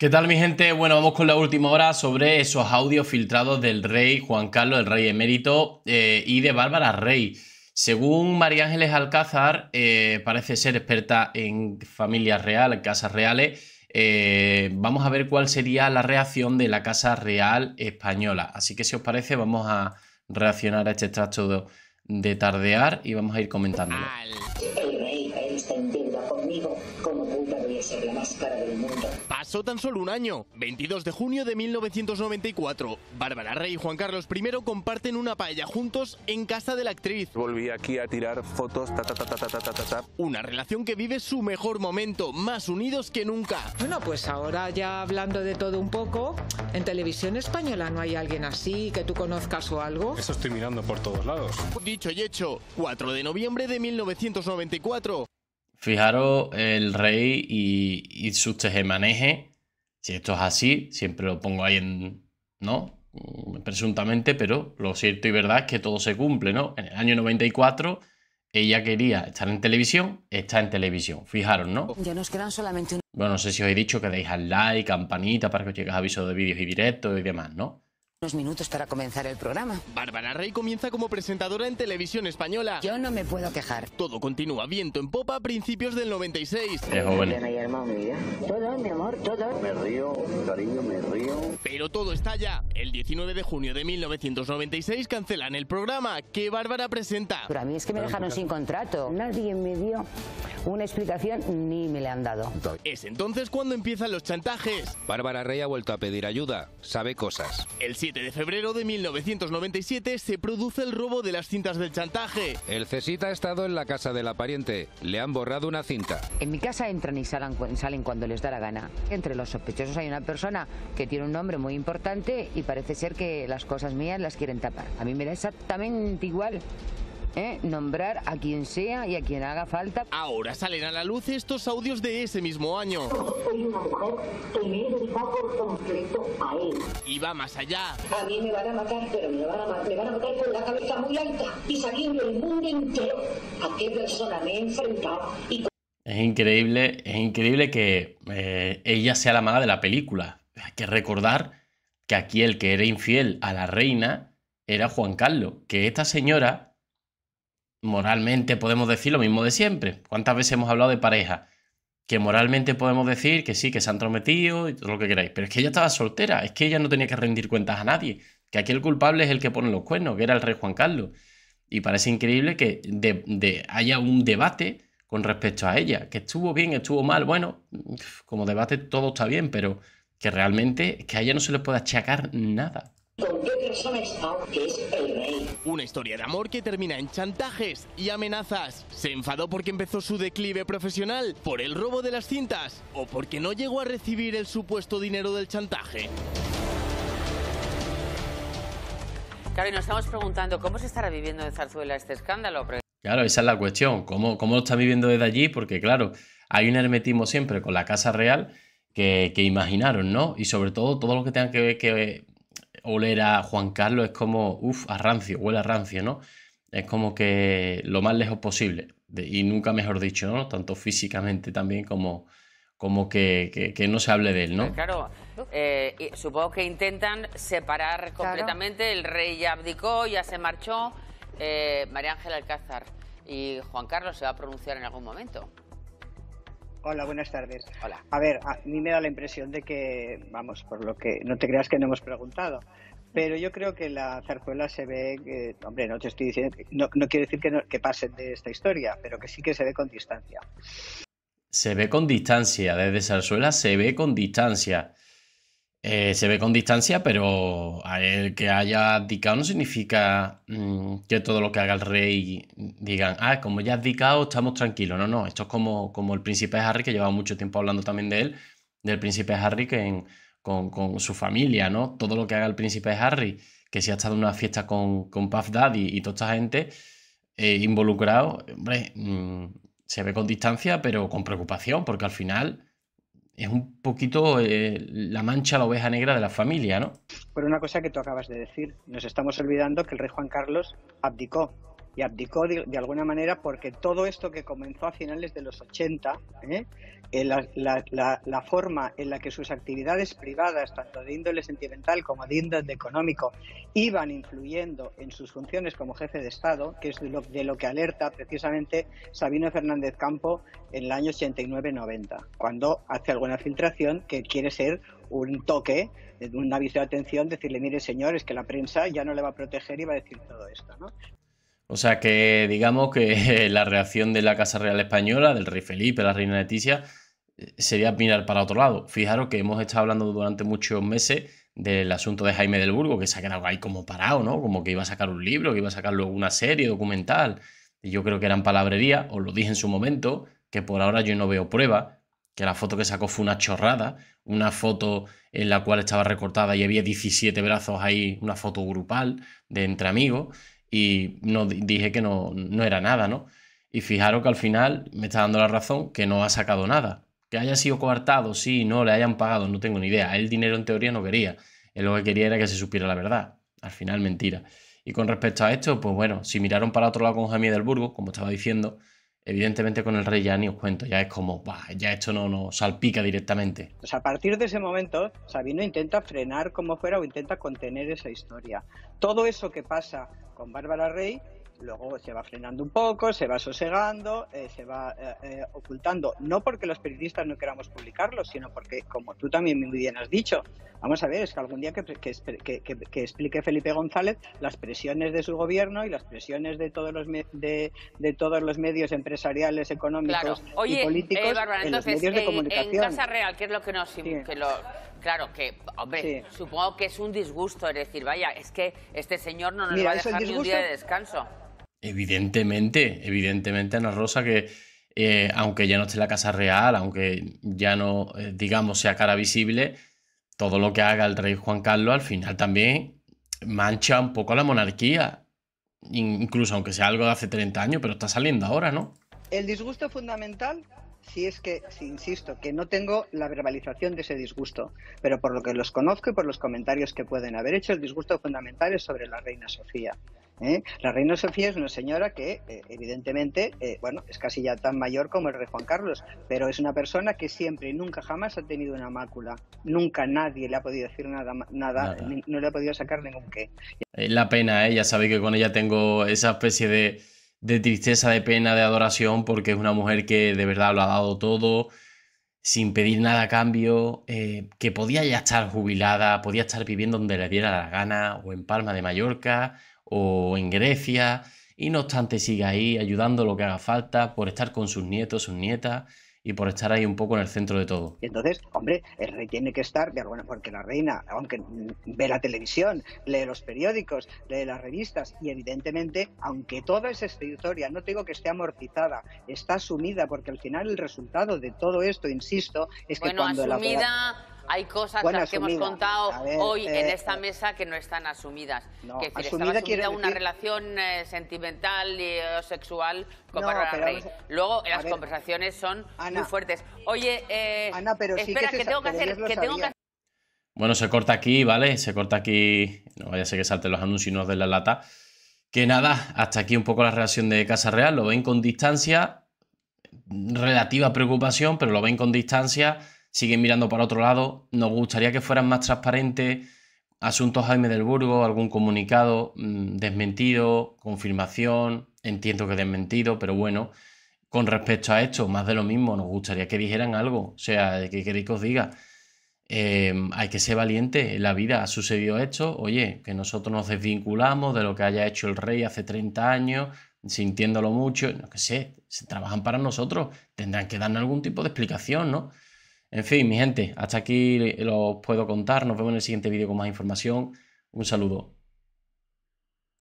¿Qué tal mi gente? Bueno, vamos con la última hora sobre esos audios filtrados del rey Juan Carlos, el rey emérito, eh, y de Bárbara Rey. Según María Ángeles Alcázar, eh, parece ser experta en familia real, casas reales, eh, vamos a ver cuál sería la reacción de la Casa Real Española. Así que si os parece, vamos a reaccionar a este extracto de tardear y vamos a ir comentándolo la del mundo. Pasó tan solo un año, 22 de junio de 1994. Bárbara Rey y Juan Carlos I comparten una paella juntos en casa de la actriz. Volví aquí a tirar fotos, Una relación que vive su mejor momento, más unidos que nunca. Bueno, pues ahora ya hablando de todo un poco, en televisión española no hay alguien así que tú conozcas o algo. Eso estoy mirando por todos lados. Dicho y hecho, 4 de noviembre de 1994. Fijaros el rey y, y sus maneje Si esto es así, siempre lo pongo ahí en. ¿No? Presuntamente, pero lo cierto y verdad es que todo se cumple, ¿no? En el año 94 ella quería estar en televisión, está en televisión. Fijaros, ¿no? Ya nos quedan solamente Bueno, no sé si os he dicho que deis al like, campanita para que os llegue aviso de vídeos y directos y demás, ¿no? unos minutos para comenzar el programa. Bárbara Rey comienza como presentadora en televisión española. Yo no me puedo quejar. Todo continúa viento en popa a principios del 96. Es joven. Todo, mi amor, todo. Me río, cariño, me río. Pero todo estalla. El 19 de junio de 1996 cancelan el programa que Bárbara presenta. Pero a mí es que me dejaron sin contrato. Nadie me dio una explicación ni me le han dado. Es entonces cuando empiezan los chantajes. Bárbara Rey ha vuelto a pedir ayuda. Sabe cosas. El 7 de febrero de 1997 se produce el robo de las cintas del chantaje. El Cesita ha estado en la casa de la pariente. Le han borrado una cinta. En mi casa entran y salen cuando les da la gana. Entre los sospechosos hay una persona que tiene un nombre muy importante y parece ser que las cosas mías las quieren tapar. A mí me da exactamente igual ¿Eh? nombrar a quien sea y a quien haga falta. Ahora salen a la luz estos audios de ese mismo año. Y va más allá. es increíble, es increíble que eh, ella sea la mala de la película. Hay que recordar que aquí el que era infiel a la reina era Juan Carlos, que esta señora moralmente podemos decir lo mismo de siempre. ¿Cuántas veces hemos hablado de pareja? Que moralmente podemos decir que sí, que se han prometido y todo lo que queráis. Pero es que ella estaba soltera, es que ella no tenía que rendir cuentas a nadie. Que aquí el culpable es el que pone los cuernos, que era el rey Juan Carlos. Y parece increíble que de, haya un debate con respecto a ella. Que estuvo bien, estuvo mal. Bueno, como debate todo está bien, pero que realmente que a ella no se le puede achacar nada. ¿Con qué persona está que es el rey? Una historia de amor que termina en chantajes y amenazas. Se enfadó porque empezó su declive profesional, por el robo de las cintas o porque no llegó a recibir el supuesto dinero del chantaje. Claro, y nos estamos preguntando cómo se estará viviendo en Zarzuela este escándalo. Claro, esa es la cuestión. ¿Cómo, ¿Cómo lo está viviendo desde allí? Porque, claro, hay un hermetismo siempre con la Casa Real que, que imaginaron, ¿no? Y sobre todo todo lo que tenga que ver que oler a Juan Carlos es como, uff, a rancio, huele a rancio, ¿no? Es como que lo más lejos posible, y nunca mejor dicho, ¿no? Tanto físicamente también como, como que, no se hable de él, ¿no? Pues claro, eh, supongo que intentan separar completamente, el rey ya abdicó, ya se marchó, eh, María Ángela Alcázar y Juan Carlos se va a pronunciar en algún momento. Hola, buenas tardes. Hola. A ver, a mí me da la impresión de que, vamos, por lo que no te creas que no hemos preguntado, pero yo creo que la zarzuela se ve, eh, hombre, no te estoy diciendo, no, quiero decir que, pasen de esta historia, pero que sí que se ve con distancia. Se ve con distancia, desde zarzuela se ve con distancia. Eh, se ve con distancia, pero el que haya abdicado no significa mm, que todo lo que haga el rey digan, ah, como ya ha abdicado, estamos tranquilos. No, no, esto es como, como el príncipe Harry, que llevaba mucho tiempo hablando también de él, del príncipe Harry que con, su familia, ¿no? Todo lo que haga el príncipe Harry, que si ha estado en una fiesta con, con Puff Daddy y toda esta gente eh, involucrado, hombre, mm, se ve con distancia, pero con preocupación, porque al final es un poquito eh, la mancha, la oveja negra de la familia, ¿no? Pero una cosa que tú acabas de decir, nos estamos olvidando que el rey Juan Carlos abdicó y abdicó de, alguna manera porque todo esto que comenzó a finales de los 80, ¿eh? la, forma en la que sus actividades privadas, tanto de índole sentimental como de índole económico, iban influyendo en sus funciones como jefe de Estado, que es de lo, que alerta precisamente Sabino Fernández Campo en el año 89-90, cuando hace alguna filtración que quiere ser un toque, un aviso de atención, decirle, mire señores, que la prensa ya no le va a proteger y va a decir todo esto. ¿no? O sea que digamos que la reacción de la Casa Real Española, del rey Felipe, la reina Leticia, eh, sería mirar para otro lado. Fijaros que hemos estado hablando durante muchos meses del asunto de Jaime del Burgo, que se ha quedado ahí como parado, ¿no? Como que iba a sacar un libro, que iba a sacar luego una serie documental. Y yo creo que eran palabrerías, os lo dije en su momento, que por ahora yo no veo prueba, que la foto que sacó fue una chorrada, una foto en la cual estaba recortada y había 17 brazos ahí, una foto grupal de entre amigos y no, dije que no, no era nada, ¿no? Y fijaros que al final me está dando la razón que no ha sacado nada. Que haya sido coartado, sí, no, le hayan pagado, no tengo ni idea. el dinero en teoría no quería. Él lo que quería era que se supiera la verdad. Al final, mentira. Y con respecto a esto, pues bueno, si miraron para otro lado con Jamie del Burgo, como estaba diciendo, Evidentemente con el rey ya ni os cuento, ya es como, ya esto no, no salpica directamente. Pues a partir de ese momento, Sabino intenta frenar como fuera o intenta contener esa historia. Todo eso que pasa con Bárbara Rey luego se va frenando un poco, se va sosegando, eh, se va eh, eh, ocultando, no porque los periodistas no queramos publicarlo, sino porque, como tú también muy bien has dicho, vamos a ver, es que algún día que, que, explique Felipe González las presiones de su gobierno y las presiones de todos los, de, de, todos los medios empresariales, económicos y políticos los medios de comunicación. En Casa Real, ¿qué es lo que nos... claro, que, hombre, supongo que es un disgusto, es decir, vaya, es que este señor no nos va a dejar un día de descanso. Evidentemente, evidentemente Ana Rosa que eh, aunque ya no esté la Casa Real, aunque ya no, eh, digamos, sea cara visible, todo lo que haga el rey Juan Carlos al final también mancha un poco la monarquía, incluso aunque sea algo de hace 30 años, pero está saliendo ahora, ¿no? El disgusto fundamental si es que, si insisto, que no tengo la verbalización de ese disgusto, pero por lo que los conozco y por los comentarios que pueden haber hecho, el disgusto fundamental es sobre la reina Sofía. ¿eh? La reina Sofía es una señora que, eh, evidentemente, eh, bueno, es casi ya tan mayor como el rey Juan Carlos, pero es una persona que siempre, y nunca, jamás ha tenido una mácula. Nunca nadie le ha podido decir nada, nada, no le ha podido sacar ningún qué. La pena, ya sabéis que con ella tengo esa especie de, de tristeza, de pena, de adoración, porque es una mujer que de verdad lo ha dado todo sin pedir nada a cambio, que podía ya estar jubilada, podía estar viviendo donde le diera la gana, o en Palma de Mallorca, o en Grecia, y no obstante siga ahí ayudando lo que haga falta por estar con sus nietos, sus nietas y por estar ahí un poco en el centro de todo. entonces, hombre, el rey tiene que estar de alguna porque la reina, aunque ve la televisión, lee los periódicos, lee las revistas, y evidentemente, aunque toda esa historia, no te digo que esté amortizada, está sumida porque al final el resultado de todo esto, insisto, es que cuando la hay cosas que hemos contado hoy en eh, esta eh. mesa que no están asumidas. que decir, asumida, una relación eh, sentimental y sexual con no, Rey. Luego las conversaciones son muy fuertes. Oye, Ana, pero espera, que, tengo que hacer... Bueno, se corta aquí, ¿vale? Se corta aquí. No vaya a ser que salten los anuncios de la lata. Que nada, hasta aquí un poco la relación de Casa Real. Lo ven con distancia, relativa preocupación, pero lo ven con distancia siguen mirando para otro lado. Nos gustaría que fueran más transparentes asuntos Jaime del Burgo, algún comunicado mm, desmentido, confirmación, entiendo que desmentido, pero bueno, con respecto a esto, más de lo mismo, nos gustaría que dijeran algo, o sea, que queréis que os diga. Em, hay que ser valiente, en la vida ha sucedido esto, oye, que nosotros nos desvinculamos de lo que haya hecho el rey hace 30 años, sintiéndolo mucho, no que sé, se trabajan para nosotros, tendrán que darnos algún tipo de explicación, ¿no? En fin, mi gente, hasta aquí lo puedo contar. Nos vemos en el siguiente vídeo con más información. Un saludo.